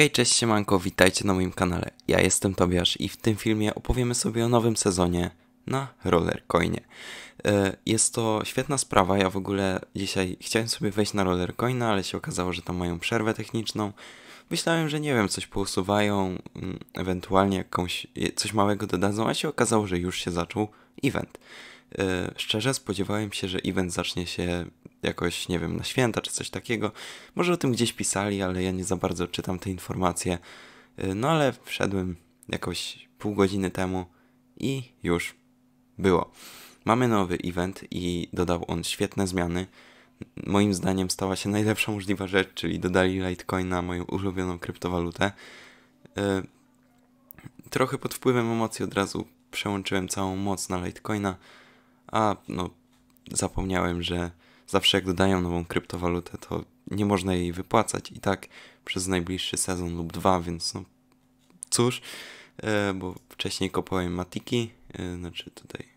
Hej, cześć, siemanko, witajcie na moim kanale. Ja jestem Tobiasz i w tym filmie opowiemy sobie o nowym sezonie na Rollercoinie. E, jest to świetna sprawa, ja w ogóle dzisiaj chciałem sobie wejść na Rollercoina, ale się okazało, że tam mają przerwę techniczną. Myślałem, że nie wiem, coś pousuwają, mm, ewentualnie jakąś, coś małego dodadzą, a się okazało, że już się zaczął event. E, szczerze spodziewałem się, że event zacznie się jakoś, nie wiem, na święta czy coś takiego. Może o tym gdzieś pisali, ale ja nie za bardzo czytam te informacje. Y, no ale wszedłem jakoś pół godziny temu i już było. Mamy nowy event i dodał on świetne zmiany. Moim zdaniem stała się najlepsza możliwa rzecz, czyli dodali Litecoina, moją ulubioną kryptowalutę. Y, trochę pod wpływem emocji od razu przełączyłem całą moc na Litecoina, a no zapomniałem, że zawsze jak dodają nową kryptowalutę, to nie można jej wypłacać i tak przez najbliższy sezon lub dwa, więc no cóż, e, bo wcześniej kopałem matiki, e, znaczy tutaj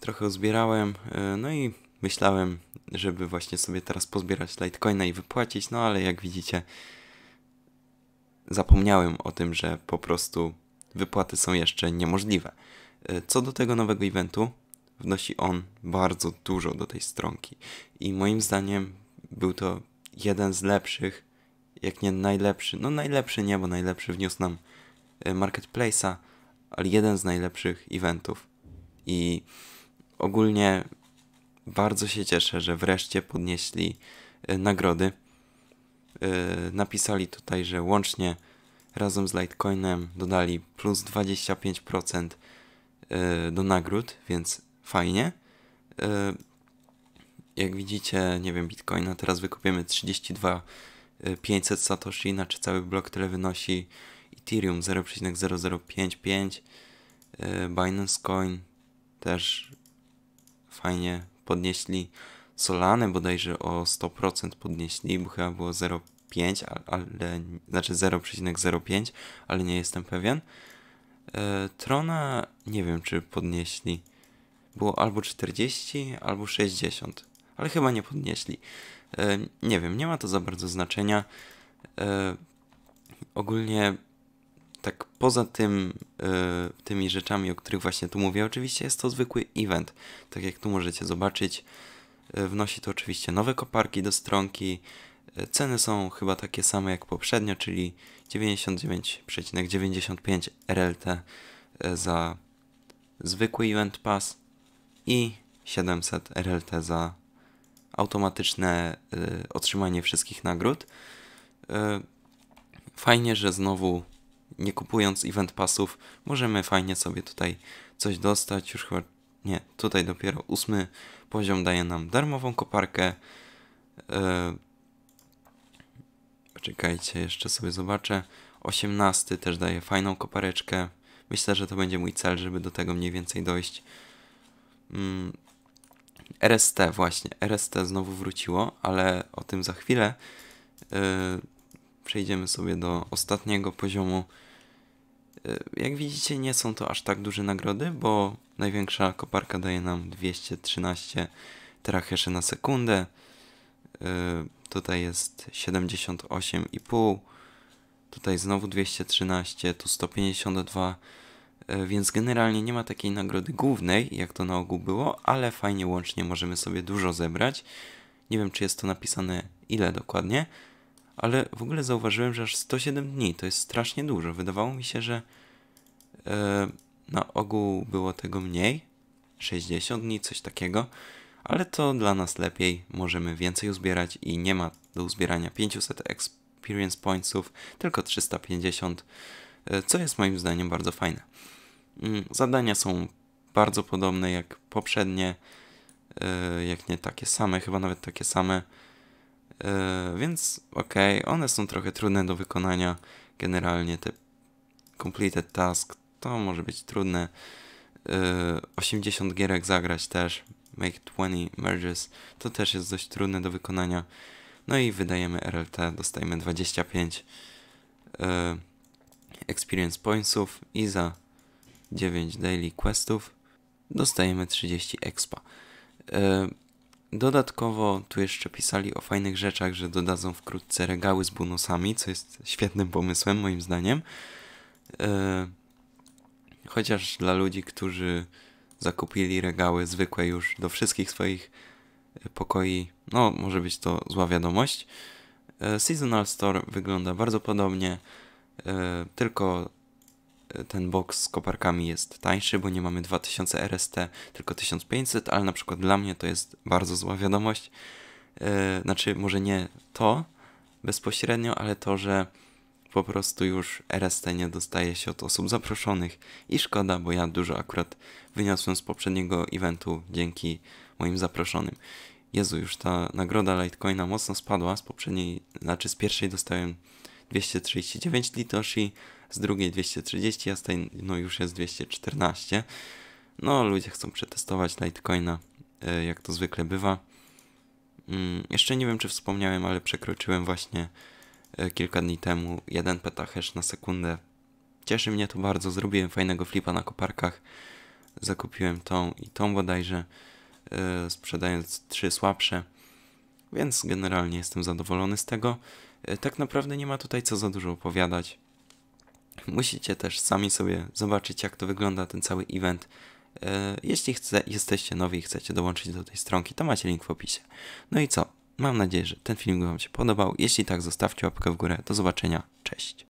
trochę uzbierałem, e, no i myślałem, żeby właśnie sobie teraz pozbierać Litecoina i wypłacić, no ale jak widzicie, zapomniałem o tym, że po prostu wypłaty są jeszcze niemożliwe. Co do tego nowego eventu, wnosi on bardzo dużo do tej stronki. I moim zdaniem był to jeden z lepszych, jak nie najlepszy, no najlepszy nie, bo najlepszy wniósł nam e, Marketplace'a, ale jeden z najlepszych eventów. I ogólnie bardzo się cieszę, że wreszcie podnieśli e, nagrody. E, napisali tutaj, że łącznie razem z Litecoinem dodali plus 25% do nagród, więc fajnie. E, jak widzicie, nie wiem, bitcoina teraz wykupiemy 32 500 e, satoshi, znaczy cały blok tyle wynosi Ethereum 0,0055 e, Binance Coin też fajnie podnieśli Solanę bodajże o 100% podnieśli, bo chyba było 0,5, ale, znaczy 0,05, ale nie jestem pewien. Trona nie wiem czy podnieśli było albo 40, albo 60, ale chyba nie podnieśli. E, nie wiem, nie ma to za bardzo znaczenia. E, ogólnie tak poza tym, e, tymi rzeczami, o których właśnie tu mówię, oczywiście jest to zwykły event. Tak jak tu możecie zobaczyć, e, wnosi to oczywiście nowe koparki do stronki. E, ceny są chyba takie same jak poprzednio, czyli 99,95 RLT e, za zwykły event pass i 700 RLT za automatyczne y, otrzymanie wszystkich nagród. Y, fajnie, że znowu nie kupując event passów, możemy fajnie sobie tutaj coś dostać. Już chyba nie, tutaj dopiero ósmy poziom daje nam darmową koparkę. Y, czekajcie, jeszcze sobie zobaczę. 18 też daje fajną kopareczkę. Myślę, że to będzie mój cel, żeby do tego mniej więcej dojść. Mm, RST właśnie, RST znowu wróciło, ale o tym za chwilę. Yy, przejdziemy sobie do ostatniego poziomu. Yy, jak widzicie, nie są to aż tak duże nagrody, bo największa koparka daje nam 213 teraheszy na sekundę. Yy, tutaj jest 78,5. Tutaj znowu 213, tu 152 E, więc generalnie nie ma takiej nagrody głównej, jak to na ogół było, ale fajnie łącznie możemy sobie dużo zebrać. Nie wiem, czy jest to napisane ile dokładnie, ale w ogóle zauważyłem, że aż 107 dni to jest strasznie dużo. Wydawało mi się, że e, na ogół było tego mniej 60 dni, coś takiego, ale to dla nas lepiej. Możemy więcej uzbierać i nie ma do uzbierania 500 experience pointsów, tylko 350. E, co jest moim zdaniem bardzo fajne. Mm, zadania są bardzo podobne jak poprzednie, e, jak nie takie same, chyba nawet takie same. E, więc okej, okay, one są trochę trudne do wykonania. Generalnie te completed task to może być trudne. 80 gierek zagrać też, make 20 merges, to też jest dość trudne do wykonania. No i wydajemy RLT, dostajemy 25 experience pointsów i za 9 daily questów dostajemy 30 expa. E, dodatkowo tu jeszcze pisali o fajnych rzeczach, że dodadzą wkrótce regały z bonusami, co jest świetnym pomysłem moim zdaniem. E, chociaż dla ludzi, którzy zakupili regały zwykłe już do wszystkich swoich e, pokoi, no może być to zła wiadomość. Seasonal Store wygląda bardzo podobnie. E, tylko e, ten box z koparkami jest tańszy, bo nie mamy 2000 RST, tylko 1500, ale na przykład dla mnie to jest bardzo zła wiadomość. E, znaczy, może nie to bezpośrednio, ale to, że po prostu już RST nie dostaje się od osób zaproszonych i szkoda, bo ja dużo akurat wyniosłem z poprzedniego eventu dzięki moim zaproszonym. Jezu, już ta nagroda Litecoina mocno spadła z poprzedniej, znaczy z pierwszej dostałem 239 Litoshi, z drugiej 230, a z tej no już jest 214. No, ludzie chcą przetestować Litecoina, e, jak to zwykle bywa. Mm, jeszcze nie wiem, czy wspomniałem, ale przekroczyłem właśnie e, kilka dni temu jeden petahash na sekundę. Cieszy mnie to bardzo, zrobiłem fajnego flipa na koparkach. Zakupiłem tą i tą bodajże, e, sprzedając trzy słabsze. Więc generalnie jestem zadowolony z tego. E, tak naprawdę nie ma tutaj co za dużo opowiadać. Musicie też sami sobie zobaczyć, jak to wygląda ten cały event. E, jeśli chce, jesteście nowi i chcecie dołączyć do tej stronki, to macie link w opisie. No i co? Mam nadzieję, że ten film Wam się podobał. Jeśli tak, zostawcie łapkę w górę. Do zobaczenia. Cześć.